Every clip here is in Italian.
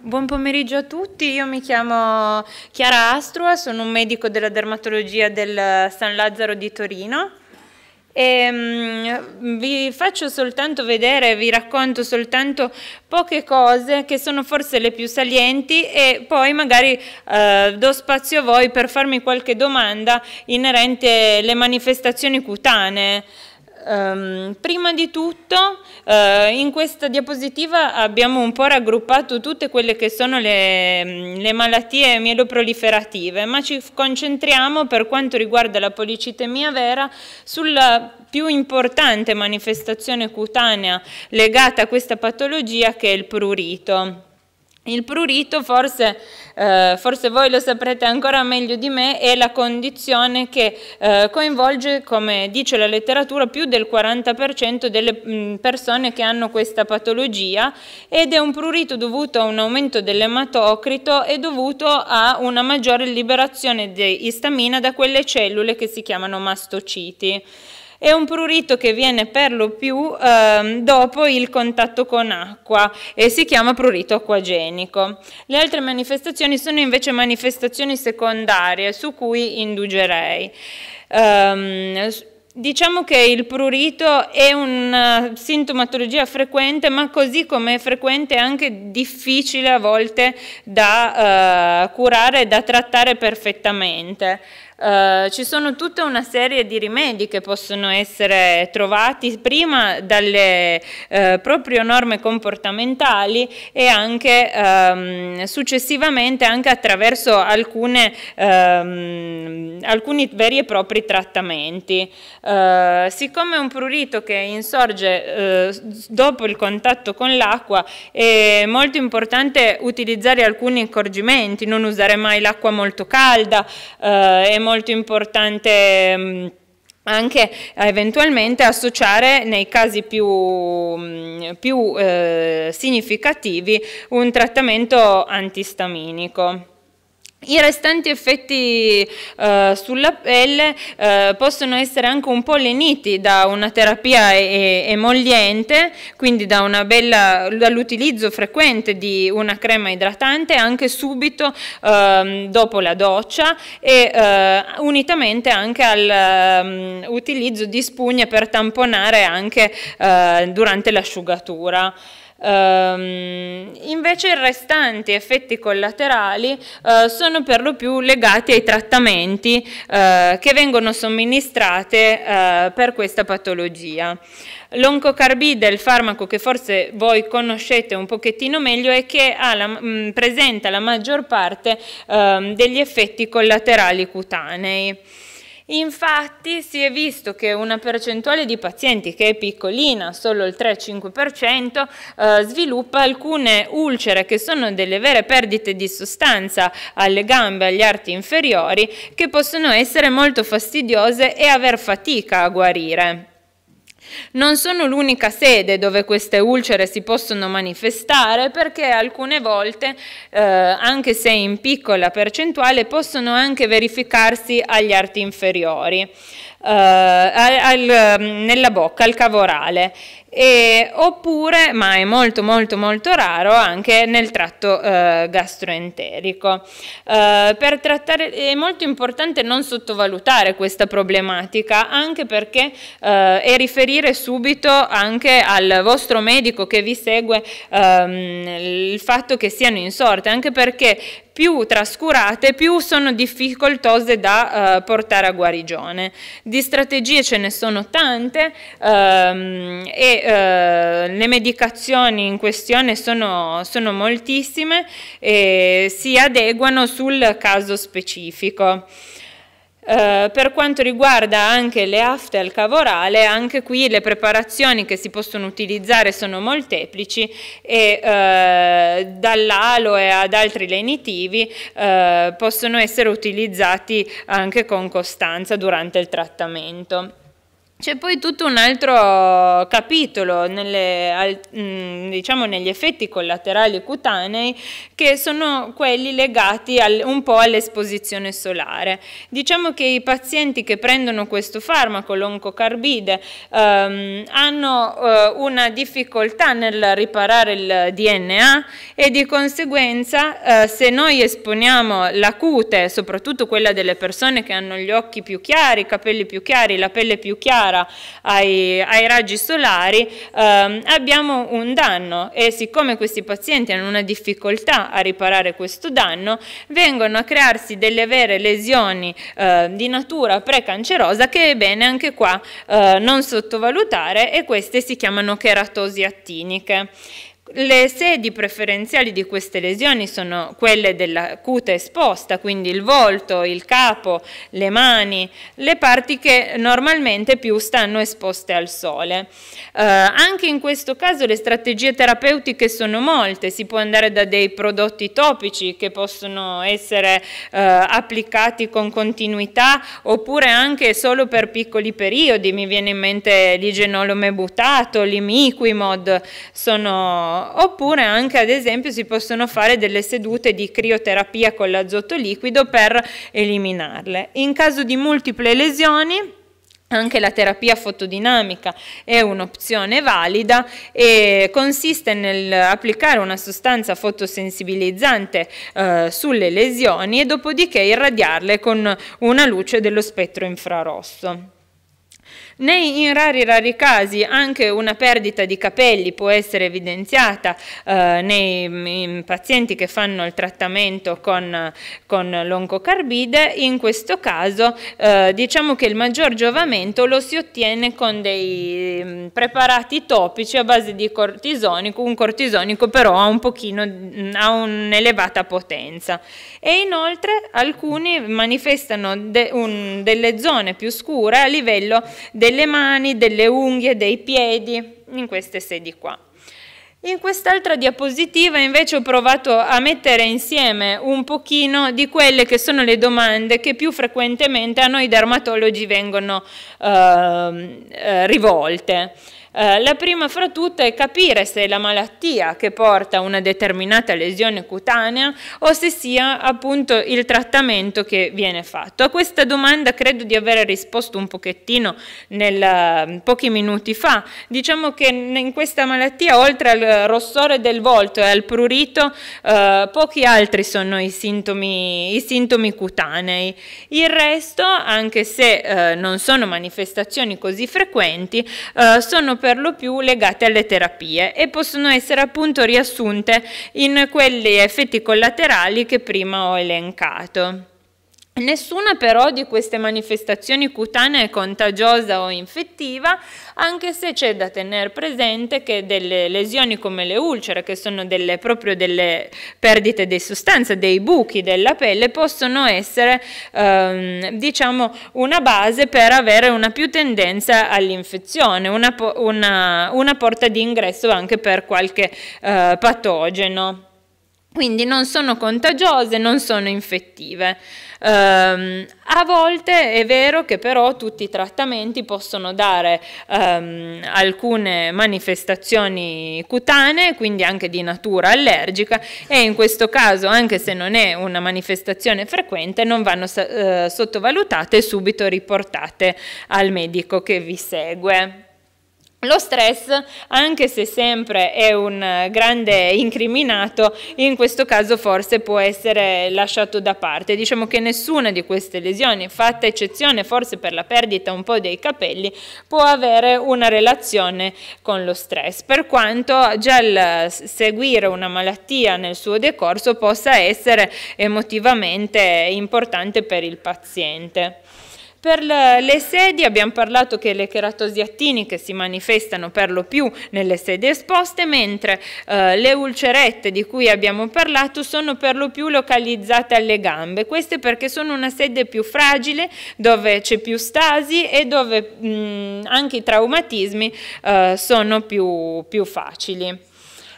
Buon pomeriggio a tutti, io mi chiamo Chiara Astrua, sono un medico della dermatologia del San Lazzaro di Torino e ehm, vi faccio soltanto vedere, vi racconto soltanto poche cose che sono forse le più salienti e poi magari eh, do spazio a voi per farmi qualche domanda inerente alle manifestazioni cutanee. Um, prima di tutto uh, in questa diapositiva abbiamo un po' raggruppato tutte quelle che sono le, mm, le, malattie mieloproliferative, ma ci concentriamo per quanto riguarda la policitemia vera sulla più importante manifestazione cutanea legata a questa patologia che è il prurito. Il prurito, forse, eh, forse, voi lo saprete ancora meglio di me, è la condizione che eh, coinvolge, come dice la letteratura, più del 40% delle mh, mm, persone che hanno questa patologia ed è un prurito dovuto a un aumento dell'ematocrito e dovuto a una maggiore liberazione di istamina da quelle cellule che si chiamano mastociti è un prurito che viene per lo più ehm, dopo il contatto con acqua e si chiama prurito acquagenico. Le altre manifestazioni sono invece manifestazioni secondarie su cui indugerei. Ehm, Diciamo che il prurito è una sintomatologia frequente, ma così come è frequente è anche difficile a volte da eh, curare e da trattare perfettamente. Eh, ci sono tutta una serie di rimedi che possono essere trovati prima dalle eh, proprie norme comportamentali e anche ehm, successivamente anche attraverso alcune, ehm, alcuni veri e propri trattamenti. Eh, siccome è un prurito che insorge eh, dopo il contatto con l'acqua è molto importante utilizzare alcuni accorgimenti, non usare mai l'acqua molto calda, eh, molto importante mm, anche eh, eventualmente associare nei casi più, mm, più eh, significativi un trattamento antistaminico. I restanti effetti eh, sulla pelle eh, possono essere anche un po' leniti da una terapia e, emolliente, quindi da bella, dall'utilizzo frequente di una crema idratante anche subito eh, dopo la doccia e eh, unitamente anche all'utilizzo ehm, um, di spugne per tamponare anche eh, durante l'asciugatura. Um, invece i restanti effetti collaterali uh, sono per lo più legati ai trattamenti uh, che vengono somministrate uh, per questa patologia. L'oncocarbide, il farmaco che forse voi conoscete un pochettino meglio, è che la, mh, mm, presenta la maggior parte ehm, degli effetti collaterali cutanei. Infatti si è visto che una percentuale di pazienti che è piccolina, solo il 3-5%, eh, sviluppa alcune ulcere che sono delle vere perdite di sostanza alle gambe, agli arti inferiori, che possono essere molto fastidiose e aver fatica a guarire. Non sono l'unica sede dove queste ulcere si possono manifestare perché alcune volte, eh, anche se in piccola percentuale, possono anche verificarsi agli arti inferiori, eh, al, al, mm, nella bocca, al cavorale e, oppure, ma è molto molto molto raro, anche nel tratto eh, gastroenterico. Eh, per trattare, è molto importante non sottovalutare questa problematica anche perché eh, e riferire subito anche al vostro medico che vi segue ehm, il fatto che siano in sorte, anche perché più trascurate, più sono difficoltose da eh, portare a guarigione. Di strategie ce ne sono tante ehm, e eh, le medicazioni in questione sono, sono moltissime e si adeguano sul caso specifico. Eh, per quanto riguarda anche le afte al cavorale, anche qui le preparazioni che si possono utilizzare sono molteplici e eh, dall'aloe ad altri lenitivi eh, possono essere utilizzati anche con costanza durante il trattamento. C'è poi tutto un altro capitolo nelle, al, mm, diciamo negli effetti collaterali cutanei che sono quelli legati al, un po' all'esposizione solare. Diciamo che i pazienti che prendono questo farmaco, l'oncocarbide, ehm, hanno eh, una difficoltà nel riparare il DNA e di conseguenza eh, se noi esponiamo la cute, soprattutto quella delle persone che hanno gli occhi più chiari, i capelli più chiari, la pelle più chiara, cara ai, ai raggi solari, ehm, abbiamo un danno e siccome questi pazienti hanno una difficoltà a riparare questo danno, vengono a crearsi delle vere lesioni eh, di natura precancerosa che è bene anche qua eh, non sottovalutare e queste si chiamano cheratosi attiniche. Le sedi preferenziali di queste lesioni sono quelle della cute esposta, quindi il volto, il capo, le mani, le parti che normalmente più stanno esposte al sole. Eh, anche in questo caso le strategie terapeutiche sono molte, si può andare da dei prodotti topici che possono essere eh, applicati con continuità oppure anche solo per piccoli periodi, mi viene in mente l'igenolome butato, l'imiquimod, sono Oppure anche ad esempio si possono fare delle sedute di crioterapia con l'azoto liquido per eliminarle. In caso di multiple lesioni anche la terapia fotodinamica è un'opzione valida e consiste nell'applicare una sostanza fotosensibilizzante eh, sulle lesioni e dopodiché irradiarle con una luce dello spettro infrarosso. Nei in rari rari casi anche una perdita di capelli può essere evidenziata eh, nei pazienti che fanno il trattamento con, con l'oncocarbide, in questo caso eh, diciamo che il maggior giovamento lo si ottiene con dei mm, preparati topici a base di cortisonico, un cortisonico però ha un pochino, mm, ha un'elevata potenza e inoltre alcuni manifestano de, un, delle zone più scure a livello del delle mani, delle unghie, dei piedi, in queste sedi qua. In quest'altra diapositiva invece ho provato a mettere insieme un pochino di quelle che sono le domande che più frequentemente a noi dermatologi vengono ehm, eh, rivolte. Eh, la prima fra tutte è capire se è la malattia che porta a una determinata lesione cutanea o se sia appunto il trattamento che viene fatto. A questa domanda credo di aver risposto un pochettino nel, mm, pochi minuti fa. Diciamo che in questa malattia oltre al rossore del volto e al prurito eh, pochi altri sono i sintomi, i sintomi cutanei. Il resto, anche se eh, non sono manifestazioni così frequenti, eh, sono per per lo più legate alle terapie e possono essere appunto riassunte in quegli effetti collaterali che prima ho elencato. Nessuna però di queste manifestazioni cutanee è contagiosa o infettiva, anche se c'è da tenere presente che delle lesioni come le ulcere, che sono delle, proprio delle perdite di sostanza, dei buchi della pelle, possono essere ehm, diciamo una base per avere una più tendenza all'infezione, una, una, una, porta di ingresso anche per qualche eh, patogeno quindi non sono contagiose, non sono infettive. Um, a volte è vero che però tutti i trattamenti possono dare um, alcune manifestazioni cutanee, quindi anche di natura allergica e in questo caso anche se non è una manifestazione frequente non vanno uh, sottovalutate e subito riportate al medico che vi segue. Lo stress, anche se sempre è un eh, grande incriminato, in questo caso forse può essere lasciato da parte. Diciamo che nessuna di queste lesioni, fatta eccezione forse per la perdita un po' dei capelli, può avere una relazione con lo stress, per quanto già il eh, seguire una malattia nel suo decorso possa essere emotivamente importante per il paziente. Per le sedi abbiamo parlato che le cheratosi che si manifestano per lo più nelle sedi esposte, mentre eh, le ulcerette di cui abbiamo parlato sono per lo più localizzate alle gambe. Queste perché sono una sede più fragile, dove c'è più stasi e dove mh, mm, anche i traumatismi eh, sono più, più facili.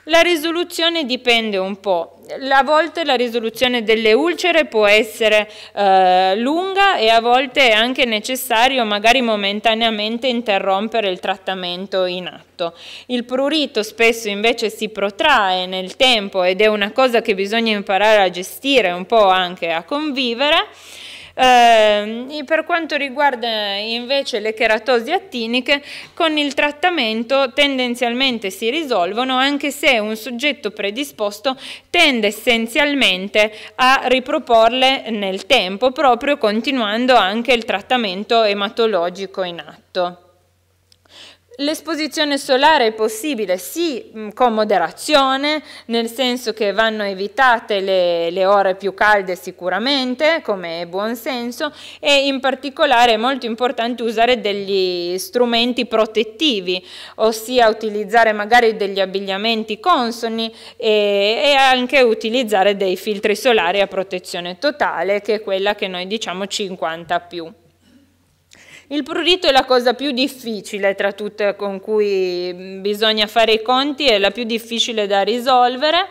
La risoluzione dipende un po' a volte la risoluzione delle ulcere può essere eh, lunga e a volte è anche necessario magari momentaneamente interrompere il trattamento in atto. Il prurito spesso invece si protrae nel tempo ed è una cosa che bisogna imparare a gestire un po' anche a convivere eh, per quanto riguarda invece le cheratosi attiniche, con il trattamento tendenzialmente si risolvono anche se un soggetto predisposto tende essenzialmente a riproporle nel tempo, proprio continuando anche il trattamento ematologico in atto. L'esposizione solare è possibile sì mm, con moderazione, nel senso che vanno evitate le, le, ore più calde sicuramente, come buon senso, e in particolare è molto importante usare degli strumenti protettivi, ossia utilizzare magari degli abbigliamenti consoni e, e anche utilizzare dei filtri solari a protezione totale, che è quella che noi diciamo 50 più. Il prurito è la cosa più difficile tra tutte con cui bisogna fare i conti, è la più difficile da risolvere.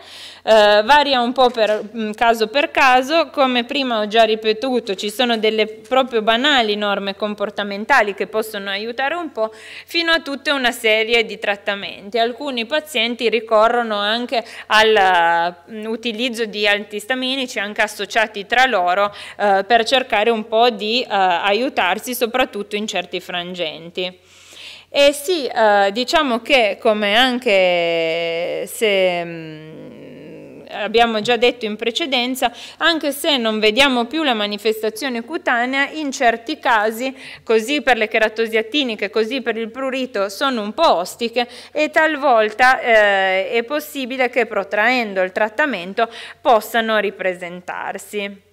Eh, varia un po' per, mm, caso per caso, come prima ho già ripetuto ci sono delle proprio banali norme comportamentali che possono aiutare un po', fino a tutta una serie di trattamenti. Alcuni pazienti ricorrono anche all'utilizzo mm, di antistaminici anche associati tra loro eh, per cercare un po' di eh, aiutarsi soprattutto in certi frangenti. E sì, eh, diciamo che come anche se mm, abbiamo già detto in precedenza, anche se non vediamo più la manifestazione cutanea, in certi casi, così per le cheratosi attiniche, così per il prurito, sono un po' ostiche e talvolta eh, è possibile che protraendo il trattamento possano ripresentarsi.